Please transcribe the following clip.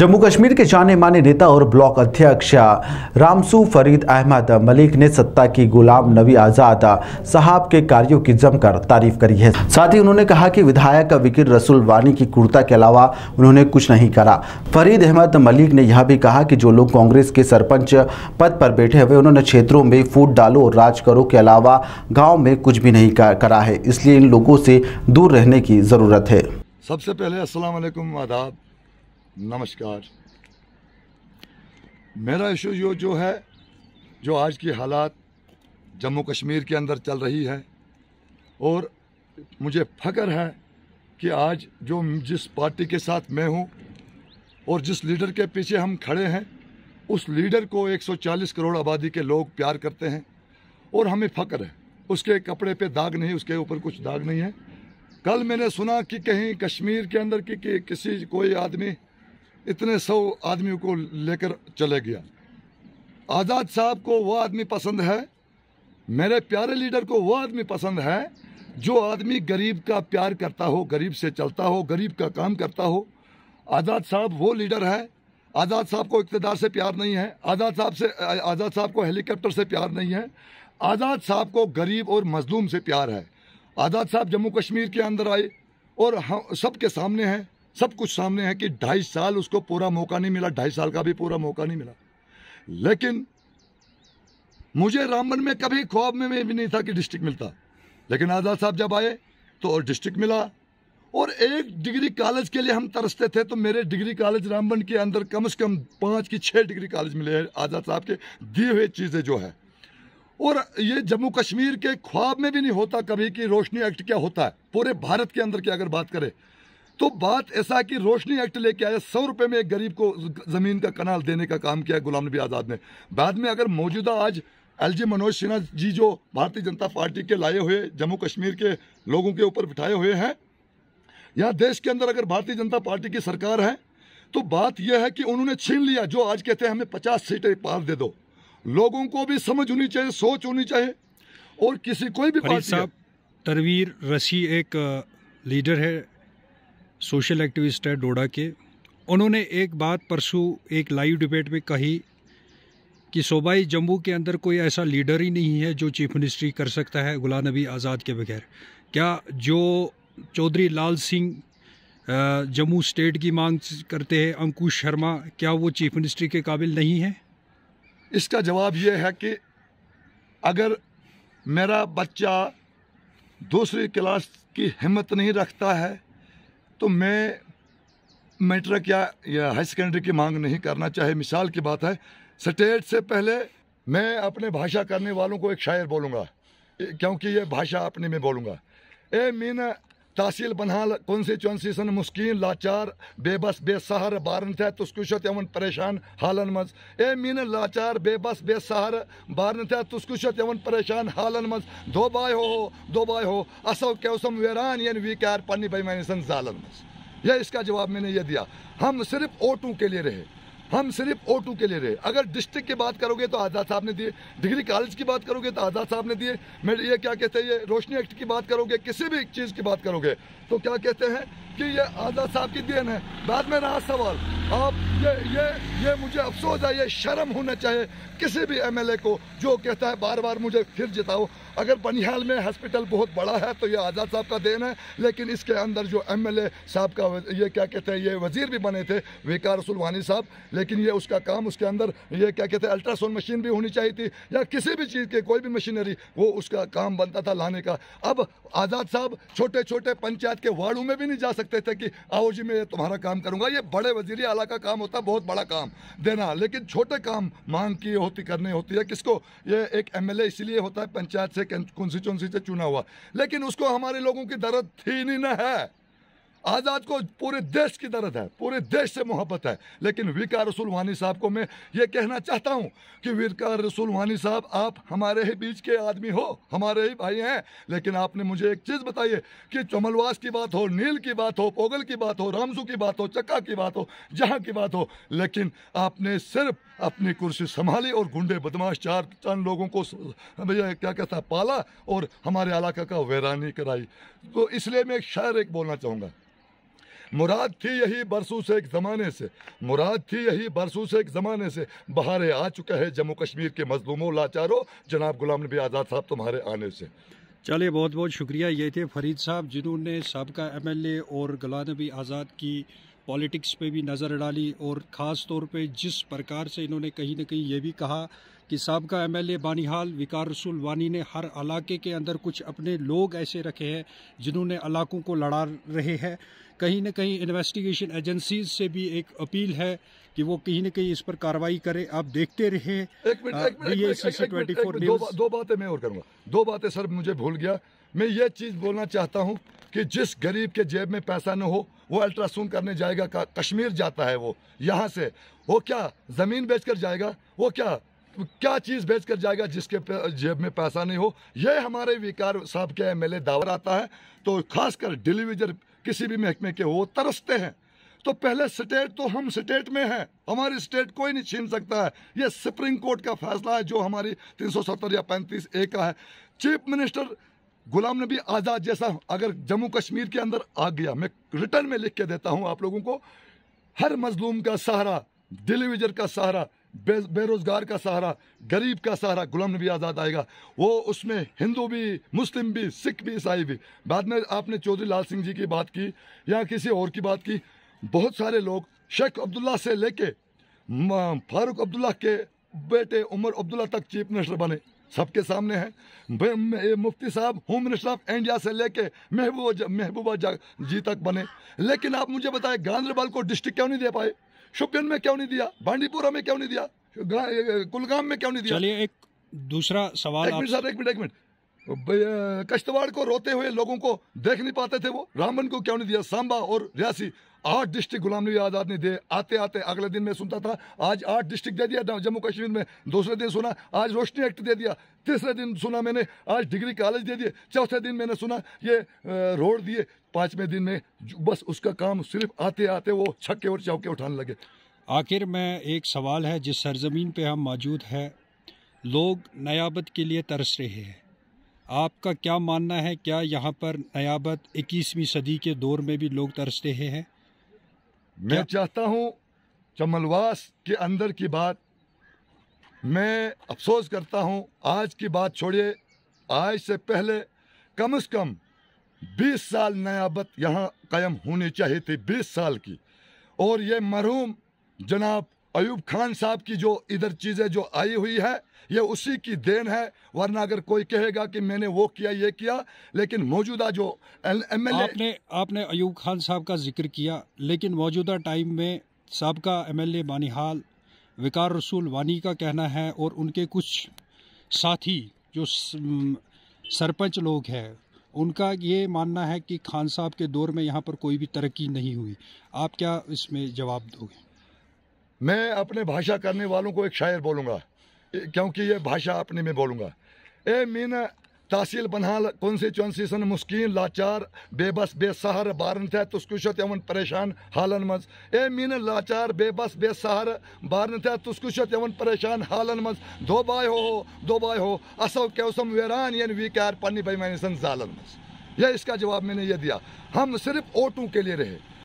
जम्मू कश्मीर के जाने माने नेता और ब्लॉक अध्यक्ष रामसू फरीद अहमद मलिक ने सत्ता की गुलाम नबी आज़ाद साहब के कार्यों की जमकर तारीफ करी है साथ ही उन्होंने कहा कि विधायक विकिर रसूल वानी की कुर्ता के अलावा उन्होंने कुछ नहीं करा फरीद अहमद मलिक ने यह भी कहा कि जो लोग कांग्रेस के सरपंच पद पर बैठे हुए उन्होंने क्षेत्रों में फूट डालो और राज करो के अलावा गाँव में कुछ भी नहीं करा है इसलिए इन लोगों से दूर रहने की ज़रूरत है सबसे पहले असला आदाब नमस्कार मेरा इशू यो जो है जो आज की हालात जम्मू कश्मीर के अंदर चल रही है और मुझे फकर है कि आज जो जिस पार्टी के साथ मैं हूँ और जिस लीडर के पीछे हम खड़े हैं उस लीडर को 140 करोड़ आबादी के लोग प्यार करते हैं और हमें फकर है उसके कपड़े पे दाग नहीं उसके ऊपर कुछ दाग नहीं है कल मैंने सुना कि कहीं कश्मीर के अंदर कि, कि किसी कोई आदमी इतने सौ आदमियों को लेकर चले गया आज़ाद साहब को वह आदमी पसंद है मेरे प्यारे लीडर को वह आदमी पसंद है जो आदमी गरीब का प्यार करता हो गरीब से चलता हो गरीब का काम करता हो आज़ाद साहब वो लीडर है आज़ाद साहब को इकतदार से प्यार नहीं है आज़ाद साहब से आज़ाद साहब को हेलीकॉप्टर से प्यार नहीं है आज़ाद साहब को गरीब और मजलूम से प्यार है आज़ाद साहब जम्मू कश्मीर के अंदर आए और हम सबके सामने हैं सब कुछ सामने है कि ढाई साल उसको पूरा मौका नहीं मिला ढाई साल का भी पूरा मौका नहीं मिला लेकिन मुझे रामबन में कभी ख्वाब में भी नहीं था कि डिस्ट्रिक्ट मिलता लेकिन आज़ाद साहब जब आए तो और डिस्ट्रिक्ट मिला और एक डिग्री कॉलेज के लिए हम तरसते थे तो मेरे डिग्री कॉलेज रामबन के अंदर कम से कम पाँच की छः डिग्री कॉलेज मिले हैं आज़ाद साहब के दिए हुए चीज़ें जो है और ये जम्मू कश्मीर के ख्वाब में भी नहीं होता कभी कि रोशनी एक्ट क्या होता है पूरे भारत के अंदर की अगर बात करें तो बात ऐसा कि रोशनी एक्ट लेके आया सौ रुपए में एक गरीब को जमीन का कनाल देने का काम किया गुलाम नबी आजाद ने बाद में अगर मौजूदा आज एल जी मनोज सिन्हा जी जो भारतीय जनता पार्टी के लाए हुए जम्मू कश्मीर के लोगों के ऊपर बिठाए हुए हैं यहाँ देश के अंदर अगर भारतीय जनता पार्टी की सरकार है तो बात यह है कि उन्होंने छीन लिया जो आज कहते हैं हमें पचास सीटें पास दे दो लोगों को भी समझ होनी चाहिए सोच होनी चाहिए और किसी कोई भी पार्टी तरवीर रशी एक लीडर है सोशल एक्टिविस्ट है डोडा के उन्होंने एक बात परसों एक लाइव डिबेट में कही कि सूबाई जम्मू के अंदर कोई ऐसा लीडर ही नहीं है जो चीफ मिनिस्ट्री कर सकता है गुलाम नबी आज़ाद के बगैर क्या जो चौधरी लाल सिंह जम्मू स्टेट की मांग करते हैं अंकुश शर्मा क्या वो चीफ मिनिस्ट्री के काबिल नहीं है इसका जवाब यह है कि अगर मेरा बच्चा दूसरी क्लास की हिम्मत नहीं रखता है तो मैं मैट्रिक या, या हाई सेकेंडरी की मांग नहीं करना चाहे मिसाल की बात है स्टेट से पहले मैं अपने भाषा करने वालों को एक शायर बोलूँगा क्योंकि ये भाषा अपने में बोलूँगा ए मीना तहसील बनहाल कॉन्स्टिचुनसी सन मुस्किन लाचार बेबस बेसहार बारन थे तुस्कुश तमन परेशान हालन मज ए मीन लाचार बेबस बेसहार बारन थे तुस्कुश तमन परेशान हालन मज दो बाय हो दो बाय हो असो क्योसम वेरान यन वी कैर पन्नी बेमानी सन जालन मज यह इसका जवाब मैंने ये दिया हम सिर्फ ओटू के लिए रहे हम सिर्फ ओ के ले रहे अगर डिस्ट्रिक्ट की बात करोगे तो आज़ाद साहब ने दिए डिग्री कॉलेज की बात करोगे तो आज़ाद साहब ने दिए मेरे ये क्या कहते हैं ये रोशनी एक्ट की बात करोगे किसी भी चीज़ की बात करोगे तो क्या कहते हैं कि ये आज़ाद साहब की देन है बाद में रहा सवाल आप ये ये ये मुझे अफसोस है ये शर्म होना चाहिए किसी भी एम को जो कहता है बार बार मुझे फिर जिताओ अगर बनिहाल में हॉस्पिटल बहुत बड़ा है तो ये आज़ाद साहब का देन है लेकिन इसके अंदर जो एम एल साहब का ये क्या कहते हैं ये वजीर भी बने थे वेकार रसुल वानी साहब लेकिन ये उसका काम उसके अंदर ये क्या कहते हैं अल्ट्रासाउंड मशीन भी होनी चाहिए थी या किसी भी चीज़ की कोई भी मशीनरी वो उसका काम बनता था लाने का अब आज़ाद साहब छोटे छोटे पंचायत के वार्डों में भी नहीं जा सकते थे कि आओ जी मैं तुम्हारा काम करूँगा ये बड़े वजीर आला का काम होता बहुत बड़ा काम देना लेकिन छोटे काम मांग की होती करनी होती है किसको ये एक एम इसलिए होता है पंचायत से से कॉन्स्टिट्यूंसी से चुना हुआ लेकिन उसको हमारे लोगों की दर्द थी नहीं ना है आज़ाद को पूरे देश की दर्द है पूरे देश से मोहब्बत है लेकिन विकार रसूल वानी साहब को मैं ये कहना चाहता हूँ कि विकार रसूल वानी साहब आप हमारे ही बीच के आदमी हो हमारे ही भाई हैं लेकिन आपने मुझे एक चीज़ बताइए कि चमलवास की बात हो नील की बात हो पोगल की बात हो रामसू की बात हो चक्का की बात हो जहाँ की बात हो लेकिन आपने सिर्फ अपनी कुर्सी संभाली और गुंडे बदमाश चार चंद लोगों को क्या कहता है पाला और हमारे इलाका का वैरानी कराई तो इसलिए मैं एक शायर एक बोलना चाहूँगा मुराद थी यही बरसों से एक ज़माने से मुराद थी यही बरसों से एक ज़माने से बाहर आ चुका है जम्मू कश्मीर के मजलूमों लाचारों जनाब गुलाम नबी आज़ाद साहब तुम्हारे आने से चलिए बहुत बहुत शुक्रिया ये थे फरीद साहब जिन्होंने सबका एमएलए और गुलाम नबी आज़ाद की पॉलिटिक्स पे भी नज़र डाली और ख़ास तौर पे जिस प्रकार से इन्होंने कहीं ना कहीं ये भी कहा कि सबका एम एल ए बानीहाल विकार रसूल वानी ने हर इलाके के अंदर कुछ अपने लोग ऐसे रखे हैं जिन्होंने इलाकों को लड़ा रहे हैं कहीं ना कहीं इन्वेस्टिगेशन एजेंसीज से भी एक अपील है कि वो कहीं ना कहीं इस पर कार्रवाई करें आप देखते रहे दो बातें मैं और करूँगा दो बातें सर मुझे भूल गया मैं ये चीज़ बोलना चाहता हूँ कि जिस गरीब के जेब में पैसा न हो वो अल्ट्रासाउंड करने जाएगा कश्मीर जाता है वो यहाँ से वो क्या ज़मीन बेच कर जाएगा वो क्या क्या चीज़ बेच कर जाएगा जिसके जेब में पैसा नहीं हो ये हमारे विकार साहब के एम एल दावर आता है तो खासकर डिलीविजर किसी भी महकमे के वो तरसते हैं तो पहले स्टेट तो हम स्टेट में हैं हमारी स्टेट कोई नहीं छीन सकता है ये सुप्रीम कोर्ट का फैसला है जो हमारी 370 या 35 ए का है चीफ मिनिस्टर गुलाम नबी आज़ाद जैसा अगर जम्मू कश्मीर के अंदर आ गया मैं रिटर्न में लिख के देता हूँ आप लोगों को हर मजलूम का सहारा डिलीविजर का सहारा बे, बेरोजगार का सहारा गरीब का सहारा गुलाम नबी आज़ाद आएगा वो उसमें हिंदू भी मुस्लिम भी सिख भी ईसाई भी बाद में आपने चौधरी लाल सिंह जी की बात की या किसी और की बात की बहुत सारे लोग शेख अब्दुल्ला से लेके फारूक अब्दुल्ला के बेटे उमर अब्दुल्ला तक चीफ मिनिस्टर बने सबके सामने है मुफ्ती साहब होम मिनिस्टर ऑफ इंडिया से लेके महबूबा महबूबा जी तक बने लेकिन आप मुझे बताए गांधरबल को डिस्ट्रिक्ट क्यों नहीं दे पाए शुपियन में क्यों नहीं दिया बांडीपुरा में क्यों नहीं दिया कुलगाम में क्यों नहीं दिया चलिए एक दूसरा सवाल एक मिनट सर एक मिनट एक मिनट कश्तवाड़ को रोते हुए लोगों को देख नहीं पाते थे वो रामबन को क्यों नहीं दिया सांबा और रियासी आठ डिस्ट्रिक्ट गुलाम नबी आज़ाद ने दे आते आते अगले दिन मैं सुनता था आज आठ डिस्ट्रिक्ट दे दिया जम्मू कश्मीर में दूसरे दिन सुना आज रोशनी एक्ट दे दिया तीसरे दिन सुना मैंने आज डिग्री कॉलेज दे दिए चौथे दिन मैंने सुना ये रोड दिए पाँचवें दिन में बस उसका काम सिर्फ आते आते वो छक्के और चौके उठाने लगे आखिर में एक सवाल है जिस सरजमीन पे हम मौजूद हैं लोग नयाबत के लिए तरस रहे हैं आपका क्या मानना है क्या यहाँ पर नयाबत 21वीं सदी के दौर में भी लोग तरस रहे हैं मैं चाहता हूं चमलवास के अंदर की बात मैं अफसोस करता हूं आज की बात छोड़िए आज से पहले कम से कम 20 साल नयाबत यहाँ कायम होनी चाहिए थी 20 साल की और ये मरहूम जनाब अयूब खान साहब की जो इधर चीज़ें जो आई हुई है ये उसी की देन है वरना अगर कोई कहेगा कि मैंने वो किया ये किया लेकिन मौजूदा जो एम एल आपने आपने अयूब खान साहब का जिक्र किया लेकिन मौजूदा टाइम में सबका एम एल ए बानिहाल विकार रसूल वानी का कहना है और उनके कुछ साथी जो सरपंच लोग हैं उनका ये मानना है कि खान साहब के दौर में यहाँ पर कोई भी तरक्की नहीं हुई आप क्या इसमें जवाब दोगे मैं अपने भाषा करने वालों को एक शायर बोलूँगा क्योंकि ये भाषा अपने में बोलूँगा ए मीना तहसील बनहाल कौन सी चौन सी सन मुस्किन लाचार बेबस बेसहार बारन थे तुस्कुशत यमन परेशान हालन मज ए मीन लाचार बेबस बेसहार बारन थे तुस्कुशत यमन परेशान हालन मज दो बाय हो दो बाय हो असो कैसम वेरान यन कैर पन्नी बेमानी सन जालन मज यह इसका जवाब मैंने ये दिया हम सिर्फ ओटू के लिए रहे